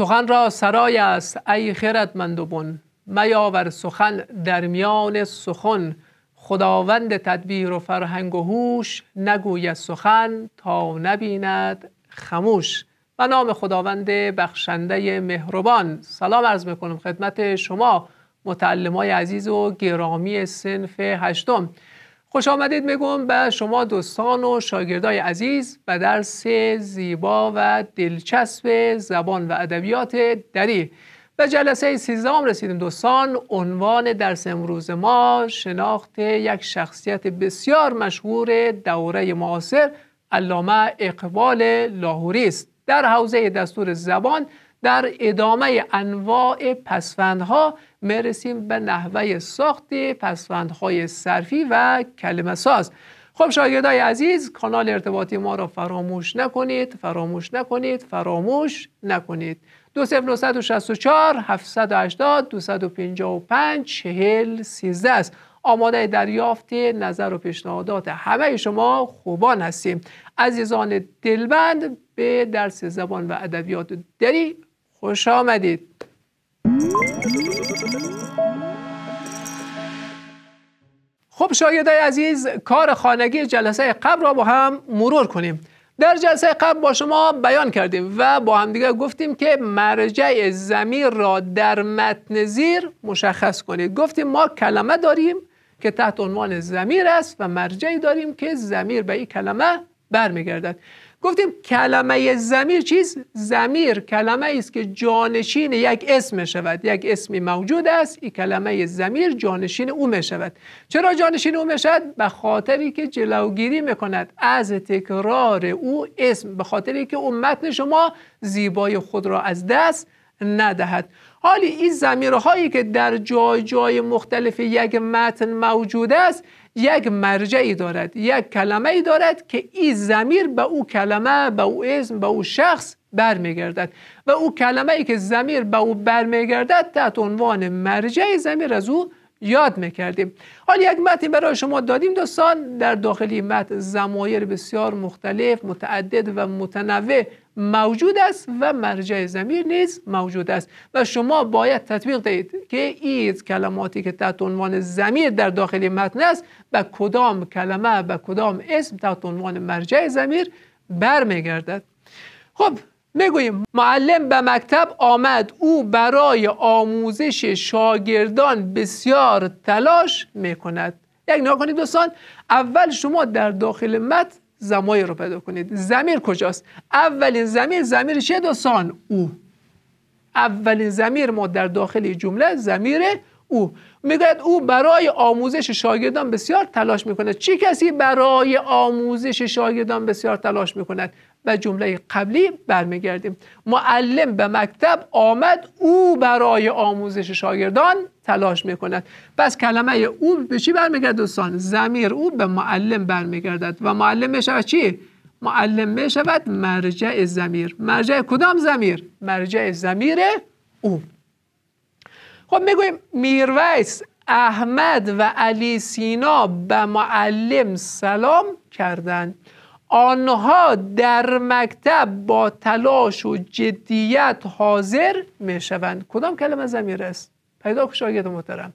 سخن را سرای است ای بن. میاور سخن در میان سخن خداوند تدبیر و فرهنگ و هوش نگوید سخن تا نبیند خموش و نام خداوند بخشنده مهربان سلام عرض میکنم خدمت شما متعلمای عزیز و گرامی سنف هشتم خوش آمدید میگم به شما دوستان و شاگردای عزیز به درس زیبا و دلچسب زبان و ادبیات دری به جلسه 13 رسیدیم دوستان عنوان درس امروز ما شناخت یک شخصیت بسیار مشهور دوره معاصر علامه اقبال لاهوری است در حوزه دستور زبان در ادامه انواع پسفندها میرسیم به نحوه ساخت پسفندهای صرفی و کلمه ساز خب شاگردای عزیز کانال ارتباطی ما را فراموش نکنید فراموش نکنید فراموش نکنید 2964 780 255 40 13 است آماده دریافت نظر و پیشنهادات همه شما خوبان هستیم عزیزان دلبند به درس زبان و ادبیات دری خوش آمدید خب شایده عزیز کار خانگی جلسه قبل را با هم مرور کنیم در جلسه قبل با شما بیان کردیم و با هم دیگه گفتیم که مرجع زمیر را در متن زیر مشخص کنید گفتیم ما کلمه داریم که تحت عنوان زمیر است و مرجعی داریم که زمیر به این کلمه برمیگردد گفتیم کلمه زمیر چیز زمیر کلمه است که جانشین یک اسم شود یک اسمی موجود است این کلمه زمیر جانشین او می شود چرا جانشین او می شود به خاطری که جلوگیری می کند از تکرار او اسم به خاطری که اون متن شما زیبای خود را از دست ندهد حالی این زمیرهایی که در جای جای مختلف یک متن موجود است یک مرجعی دارد یک کلمه ای دارد که این زمیر به او کلمه به او اسم به او شخص برمیگردد و او کلمه ای که زمیر به او برمیگردد تحت عنوان مرجع زمیر از او یاد میکردیم حال یک متن برای شما دادیم دوستان در داخلی متن زمایر بسیار مختلف متعدد و متنوع موجود است و مرجع زمیر نیز موجود است و شما باید تطبیق دهید که این کلماتی که تحت عنوان زمیر در داخل متن است و کدام کلمه و کدام اسم تحت عنوان مرجع زمیر برمیگردد خب میگوییم معلم به مکتب آمد او برای آموزش شاگردان بسیار تلاش میکند یک نگاه کنید دوستان اول شما در داخل متن زمای رو پیدا کنید زمیر کجاست اولین زمیر زمیر چه سان او اولین زمیر ما در داخل جمله زمیر او میگوید او برای آموزش شاگردان بسیار تلاش میکند چه کسی برای آموزش شاگردان بسیار تلاش میکند و جمله قبلی برمیگردیم معلم به مکتب آمد او برای آموزش شاگردان تلاش میکند پس کلمه او به چی برمیگرد دوستان زمیر او به معلم برمیگردد و معلم میشود چی معلم میشود مرجع زمیر مرجع کدام زمیر مرجع زمیر او خب میگوییم میرویس احمد و علی سینا به معلم سلام کردند آنها در مکتب با تلاش و جدیت حاضر شوند کدام کلمه زمیر است پیدا کن شاگرد محترم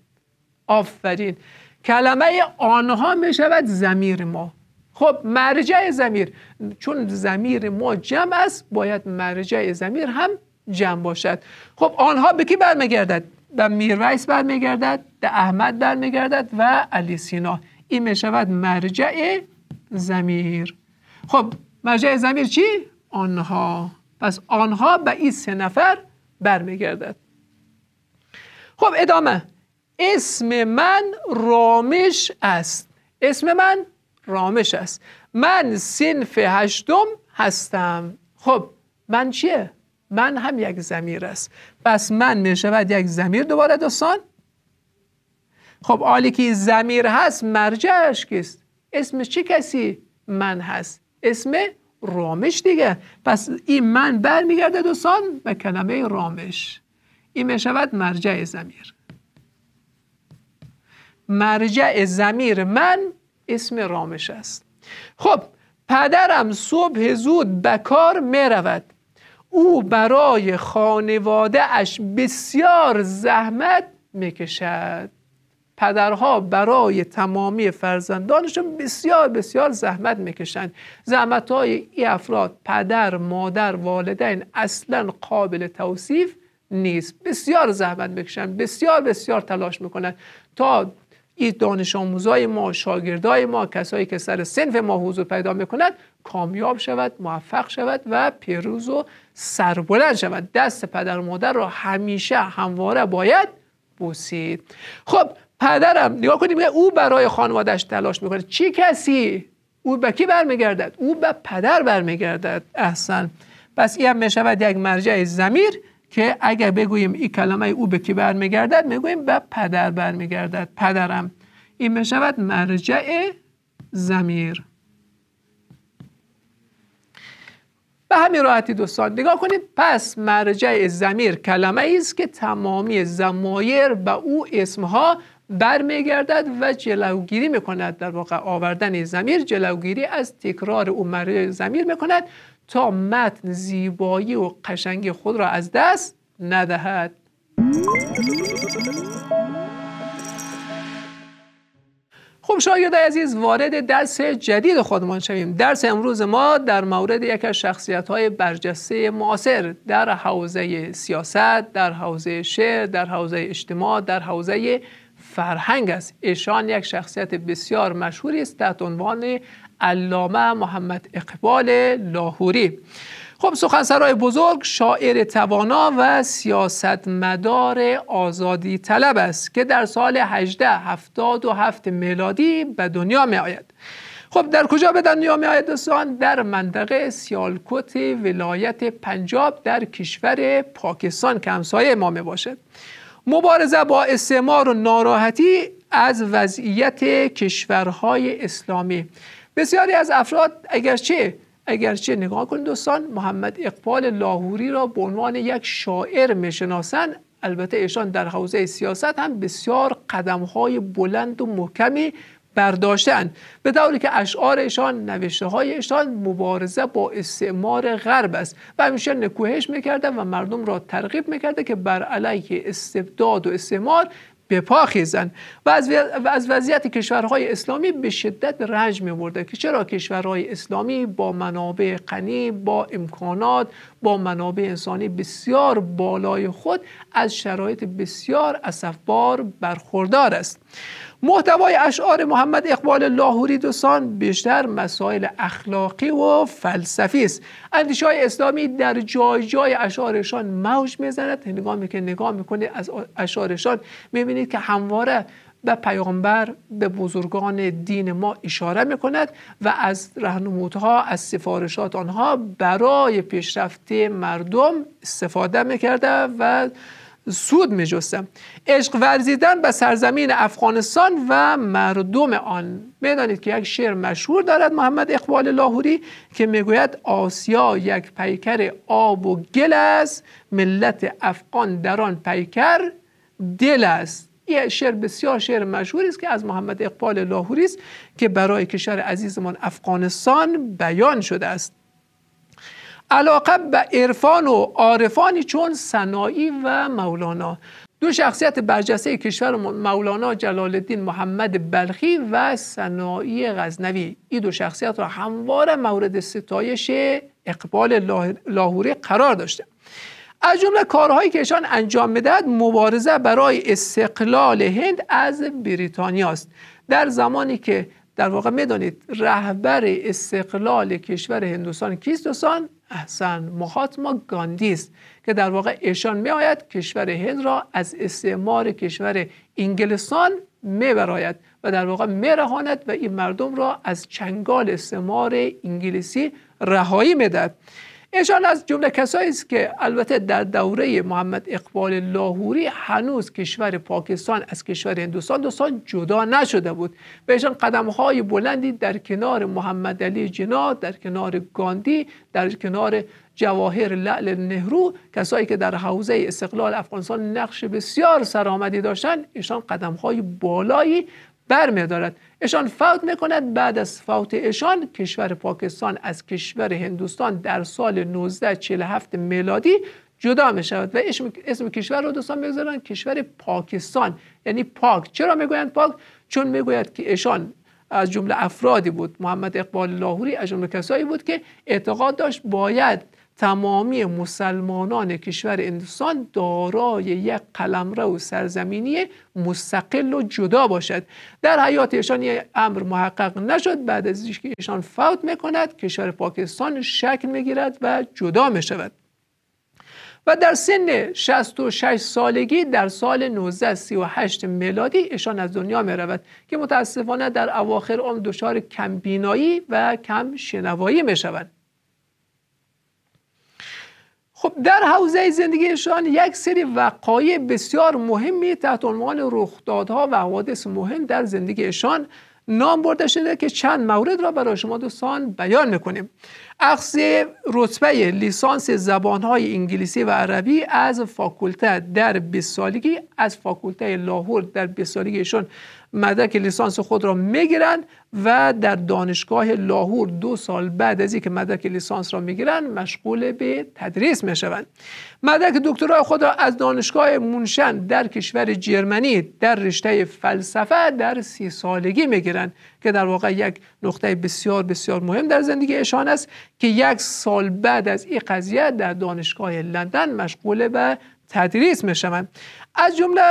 آفرین کلمه آنها می شود زمیر ما خب مرجع زمیر چون زمیر ما جمع است باید مرجع زمیر هم جمع باشد خب آنها به کی برمیگردد به میرویس برمیگردد به احمد برمیگردد و علی سینا این شود مرجع زمیر خب مرجع زمیر چی؟ آنها پس آنها به این سه نفر برمیگردد خب ادامه اسم من رامش است اسم من رامش است من سنف هشتم هستم خب من چیه؟ من هم یک زمیر است پس من می یک زمیر دوباره دوستان خب آلی که زمیر هست مرجعش کیست؟ اسم چه کسی؟ من هست اسم رامش دیگه پس این من برمیگرده دوستان به کلمه رامش این میشود مرجع زمیر مرجع زمیر من اسم رامش است خب پدرم صبح زود به کار میرود او برای خانواده اش بسیار زحمت میکشد پدرها برای تمامی فرزندانشون بسیار بسیار زحمت میکشند زحمت های ای افراد پدر مادر والدین اصلا قابل توصیف نیست بسیار زحمت میکشند بسیار بسیار تلاش میکنند تا این دانش آموزای ما شاگردای ما کسایی که سر سنف ما حضور پیدا میکنند کامیاب شود موفق شود و پیروز و سربلند شود دست پدر و مادر را همیشه همواره باید بوسید خب پدرم نگاه کنید میگه او برای خانوادهش تلاش میکنه چی کسی او به کی برمیگردد او به پدر برمیگردد احسن پس این هم میشود یک مرجع زمیر که اگر بگوییم این کلمه او به کی برمیگردد میگوییم به پدر برمیگردد پدرم این میشود مرجع زمیر به همین راحتی دوستان نگاه کنید پس مرجع زمیر کلمه است که تمامی زمایر به او اسمها برمیگردد و جلوگیری میکند در واقع آوردن زمیر جلوگیری از تکرار امره زمیر میکند تا متن زیبایی و قشنگی خود را از دست ندهد خب شاید عزیز وارد درس جدید خودمان شویم درس امروز ما در مورد یک از شخصیت های برجسته معاصر در حوزه سیاست در حوزه شعر در حوزه اجتماع در حوزه فرهنگ است ایشان یک شخصیت بسیار مشهوری است تحت عنوان علامه محمد اقبال لاهوری خب سخنسرای بزرگ شاعر توانا و سیاستمدار آزادی طلب است که در سال 1877 میلادی به دنیا می آید خب در کجا به دنیا می آید دوستان در منطقه سیالکوت ولایت پنجاب در کشور پاکستان که همسایه ما می باشد مبارزه با استعمار و ناراحتی از وضعیت کشورهای اسلامی بسیاری از افراد اگرچه اگرچه نگاه کن دوستان محمد اقبال لاهوری را به عنوان یک شاعر میشناسند البته ایشان در حوزه سیاست هم بسیار قدم های بلند و محکمی برداشتن به طوری که اشعارشان نوشته هایشان مبارزه با استعمار غرب است و همیشه نکوهش میکرده و مردم را ترغیب میکرده که بر علیه استبداد و استعمار بپاخیزند و از, و از وضعیت کشورهای اسلامی به شدت رنج میورده که چرا کشورهای اسلامی با منابع قنی، با امکانات با منابع انسانی بسیار بالای خود از شرایط بسیار اسفبار برخوردار است محتوای اشعار محمد اقبال لاهوری دوستان بیشتر مسائل اخلاقی و فلسفی است اندیشه های اسلامی در جای جای اشعارشان موج میزند هنگامی که نگاه میکنید از اشعارشان میبینید که همواره به پیامبر به بزرگان دین ما اشاره میکند و از رهنمودها از سفارشات آنها برای پیشرفت مردم استفاده میکرده و سود می عشق ورزیدن به سرزمین افغانستان و مردم آن میدانید که یک شعر مشهور دارد محمد اقبال لاهوری که میگوید آسیا یک پیکر آب و گل است ملت افغان در آن پیکر دل است یه شعر بسیار شعر مشهوری است که از محمد اقبال لاهوری است که برای کشور عزیزمان افغانستان بیان شده است علاقه به عرفان و عارفانی چون سنایی و مولانا دو شخصیت برجسته کشور مولانا جلال الدین محمد بلخی و سنایی غزنوی این دو شخصیت را همواره مورد ستایش اقبال لاهوری قرار داشته از جمله کارهایی که ایشان انجام میدهد مبارزه برای استقلال هند از بریتانیا است در زمانی که در واقع میدانید رهبر استقلال کشور هندوستان کیست دوستان احسن مهاتما گاندی است که در واقع ایشان می آید کشور هند را از استعمار کشور انگلستان می براید و در واقع می رهاند و این مردم را از چنگال استعمار انگلیسی رهایی می دهد ایشان از جمله کسایی است که البته در دوره محمد اقبال لاهوری هنوز کشور پاکستان از کشور هندوستان دوستان جدا نشده بود و ایشان قدم های بلندی در کنار محمد علی جناح در کنار گاندی در کنار جواهر لعل نهرو کسایی که در حوزه استقلال افغانستان نقش بسیار سرآمدی داشتند ایشان قدم های بالایی برمیدارد اشان فوت میکند بعد از فوت اشان کشور پاکستان از کشور هندوستان در سال 1947 میلادی جدا می شود و اسم, کشور رو دوستان میگذارن کشور پاکستان یعنی پاک چرا میگویند پاک چون میگوید که اشان از جمله افرادی بود محمد اقبال لاهوری از جمله کسایی بود که اعتقاد داشت باید تمامی مسلمانان کشور اندوستان دارای یک قلمرو سرزمینی مستقل و جدا باشد در حیات ایشان امر محقق نشد بعد از اینکه ایشان فوت میکند کشور پاکستان شکل میگیرد و جدا میشود و در سن 66 سالگی در سال 1938 میلادی ایشان از دنیا می رود که متاسفانه در اواخر عمر دچار کمبینایی و کم شنوایی می شود خب در حوزه زندگیشان یک سری وقایع بسیار مهمی تحت عنوان رخدادها و حوادث مهم در زندگیشان نام برده شده که چند مورد را برای شما دوستان بیان میکنیم اخذ رتبه لیسانس زبانهای انگلیسی و عربی از فاکولته در بسالگی سالگی از فاکولته لاهور در سالگی مدرک لیسانس خود را میگیرند و در دانشگاه لاهور دو سال بعد از اینکه مدرک لیسانس را میگیرند مشغول به تدریس میشوند مدرک دکترا خود را از دانشگاه مونشن در کشور جرمنی در رشته فلسفه در سی سالگی میگیرند که در واقع یک نقطه بسیار بسیار مهم در زندگی اشان است که یک سال بعد از این قضیه در دانشگاه لندن مشغول به تدریس میشوند از جمله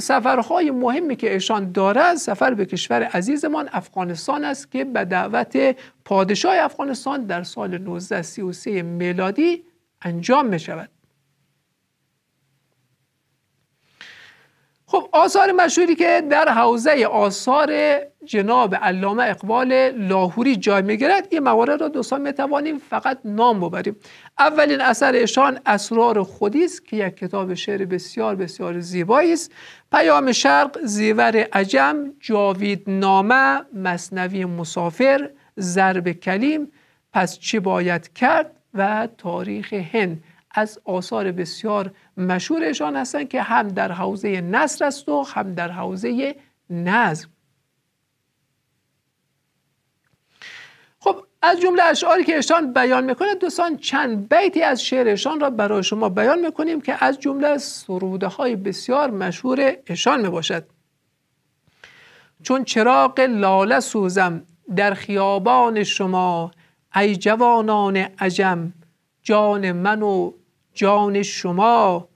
سفرهای مهمی که ایشان دارد سفر به کشور عزیزمان افغانستان است که به دعوت پادشاه افغانستان در سال 1933 میلادی انجام می شود خب آثار مشهوری که در حوزه آثار جناب علامه اقبال لاهوری جای میگیرد این موارد را دوستان میتوانیم فقط نام ببریم اولین اثر ایشان اسرار خودی است که یک کتاب شعر بسیار بسیار زیبایی است پیام شرق زیور عجم جاوید نامه مصنوی مسافر ضرب کلیم پس چی باید کرد و تاریخ هند از آثار بسیار مشهورشان هستند که هم در حوزه نصر است و هم در حوزه نظم خب از جمله اشعاری که ایشان بیان میکنه دوستان چند بیتی از شعرشان را برای شما بیان میکنیم که از جمله سروده های بسیار مشهور ایشان میباشد چون چراغ لاله سوزم در خیابان شما ای جوانان عجم جان من و جان شما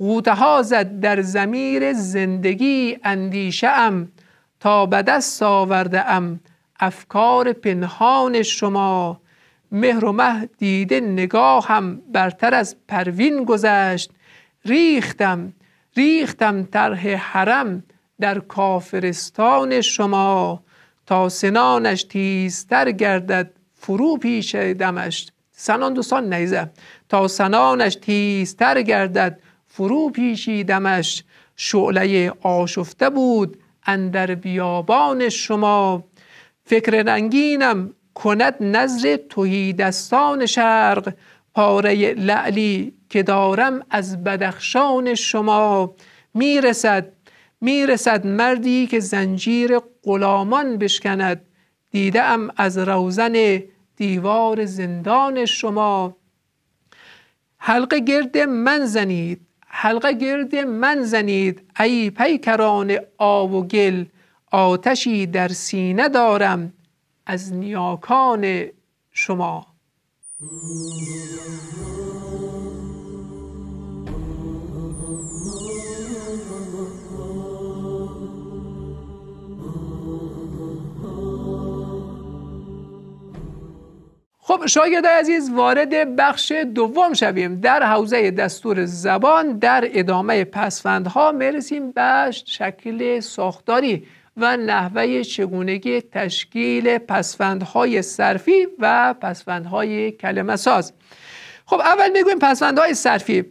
غوته زد در زمیر زندگی اندیشه ام تا بدست دست آورده ام افکار پنهان شما مهر و مه دیده نگاهم برتر از پروین گذشت ریختم ریختم طرح حرم در کافرستان شما تا سنانش تیزتر گردد فرو پیش دمش سنان دوستان نیزه تا سنانش تیزتر گردد فرو پیشیدمش شعله آشفته بود اندر بیابان شما فکر رنگینم کند نظر توهی دستان شرق پاره لعلی که دارم از بدخشان شما میرسد میرسد مردی که زنجیر غلامان بشکند دیدم از روزن دیوار زندان شما حلقه گرد من زنید حلقه گرد من زنید ای پیکران آب و گل آتشی در سینه دارم از نیاکان شما خب شاگرد عزیز وارد بخش دوم شویم در حوزه دستور زبان در ادامه پسفندها میرسیم به شکل ساختاری و نحوه چگونگی تشکیل های صرفی و های کلمه ساز خب اول های پسفندهای صرفی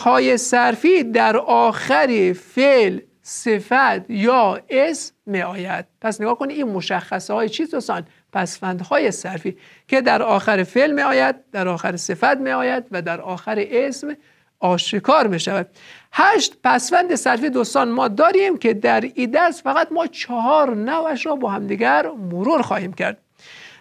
های صرفی در آخر فعل صفت یا اسم می آید پس نگاه کنید این مشخصه های چیز دوستان پسفندهای صرفی که در آخر فعل می آید در آخر صفت می آید و در آخر اسم آشکار می شود هشت پسفند صرفی دوستان ما داریم که در ای دست فقط ما چهار نوش را با همدیگر مرور خواهیم کرد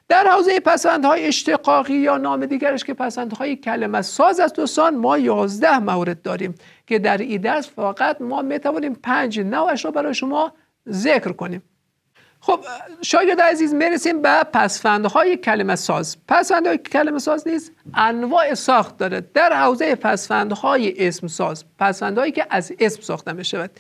در حوزه پسندهای اشتقاقی یا نام دیگرش که پسندهای کلمه ساز است دوستان ما یازده مورد داریم که در ای دست فقط ما می توانیم پنج نوش را برای شما ذکر کنیم خب شاید عزیز میرسیم به پسفندهای کلمه ساز پسفندهای کلمه ساز نیست انواع ساخت داره در حوزه پسفندهای اسم ساز پسفندهایی که از اسم ساخته می شود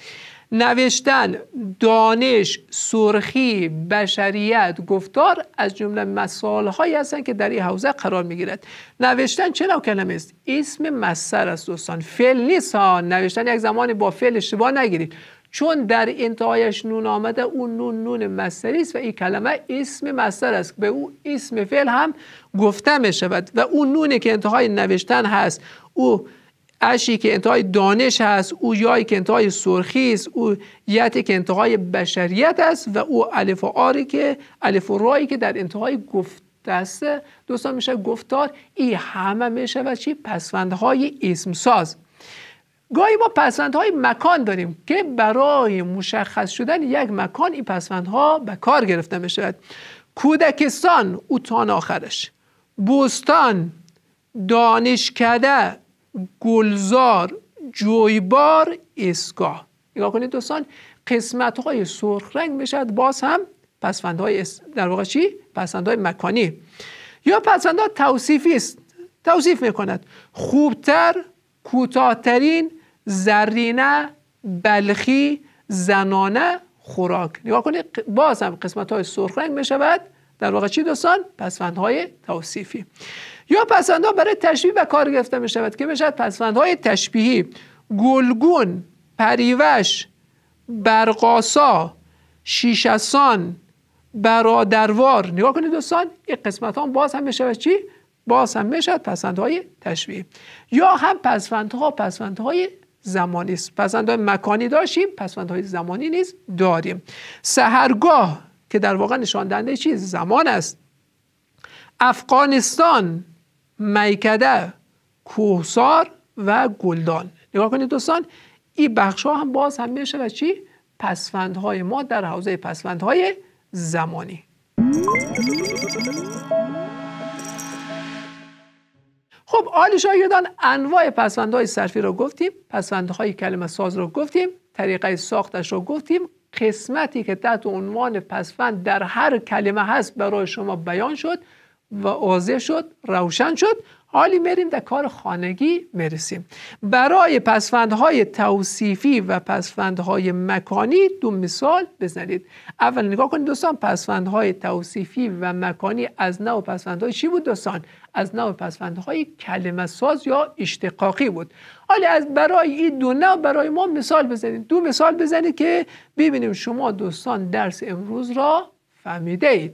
نوشتن دانش سرخی بشریت گفتار از جمله مسائل هایی هستند که در این حوزه قرار می گیرد نوشتن چه نوع کلمه است اسم مصدر است دوستان فعل نیست نوشتن یک زمانی با فعل اشتباه نگیرید چون در انتهایش نون آمده اون نون نون مستری است و این کلمه اسم مستر است به او اسم فعل هم گفته می شود و اون نونی که انتهای نوشتن هست او اشی که انتهای دانش هست او یایی که انتهای سرخی است او یتی که انتهای بشریت است و او الف و آری که الف و رایی که در انتهای گفت دسته دوستان میشه گفتار ای همه میشه و چی پسوندهای اسم ساز گاهی ما پسوندهای مکان داریم که برای مشخص شدن یک مکان این پسوندها به کار گرفته می شود کودکستان اوتان آخرش بوستان دانشکده گلزار جویبار اسگاه نگاه کنید دوستان قسمت های سرخ رنگ شود باز هم پسفند های در واقع چی؟ پسفند های مکانی یا پسفند ها توصیفی است توصیف میکند خوبتر کوتاهترین زرینه بلخی زنانه خوراک نگاه کنید باز هم قسمت های سرخ رنگ می شود در واقع چی دوستان های توصیفی یا ها برای تشبیه و کار گرفته می شود که بشد های تشبیهی گلگون پریوش برقاسا شیشسان برادروار نگاه کنید دوستان این قسمت ها باز هم شود چی باز هم پسفند های تشبیه یا هم پسفند های زمانی است پسندهای مکانی داشتیم های زمانی نیز داریم سهرگاه که در واقع نشان دهنده چیز زمان است افغانستان میکده کوهسار و گلدان نگاه کنید دوستان این بخش ها هم باز هم میشه و چی های ما در حوزه های زمانی خب آل شاگردان انواع پسوندهای صرفی را گفتیم پسوندهای کلمه ساز را گفتیم طریقه ساختش را گفتیم قسمتی که تحت عنوان پسوند در هر کلمه هست برای شما بیان شد و واضح شد روشن شد حالی میریم در کار خانگی میرسیم برای پسفندهای توصیفی و پسفندهای مکانی دو مثال بزنید اول نگاه کنید دوستان پسفندهای توصیفی و مکانی از نو پسفندهای چی بود دوستان از نو پسفندهای کلمه ساز یا اشتقاقی بود حالا از برای این دو نو برای ما مثال بزنید دو مثال بزنید که ببینیم شما دوستان درس امروز را فهمیده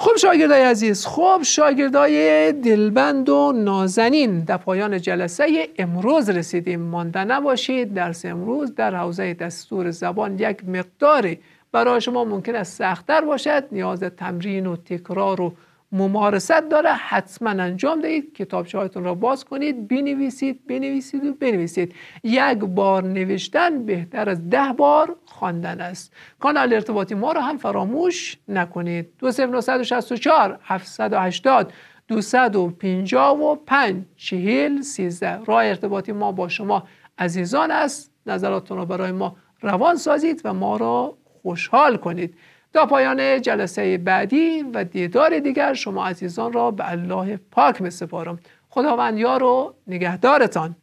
خب شاگردای عزیز خب شاگردای دلبند و نازنین در پایان جلسه امروز رسیدیم مانده نباشید درس امروز در حوزه دستور زبان یک مقداری برای شما ممکن است سختتر باشد نیاز تمرین و تکرار و ممارست داره حتما انجام دهید کتابچه هایتون را باز کنید بنویسید بنویسید و بنویسید یک بار نوشتن بهتر از ده بار خواندن است کانال ارتباطی ما را هم فراموش نکنید 2964 780 255 چهل 13 راه ارتباطی ما با شما عزیزان است نظراتتون را برای ما روان سازید و ما را خوشحال کنید تا پایان جلسه بعدی و دیدار دیگر شما عزیزان را به الله پاک می سپارم خداوند یار و نگهدارتان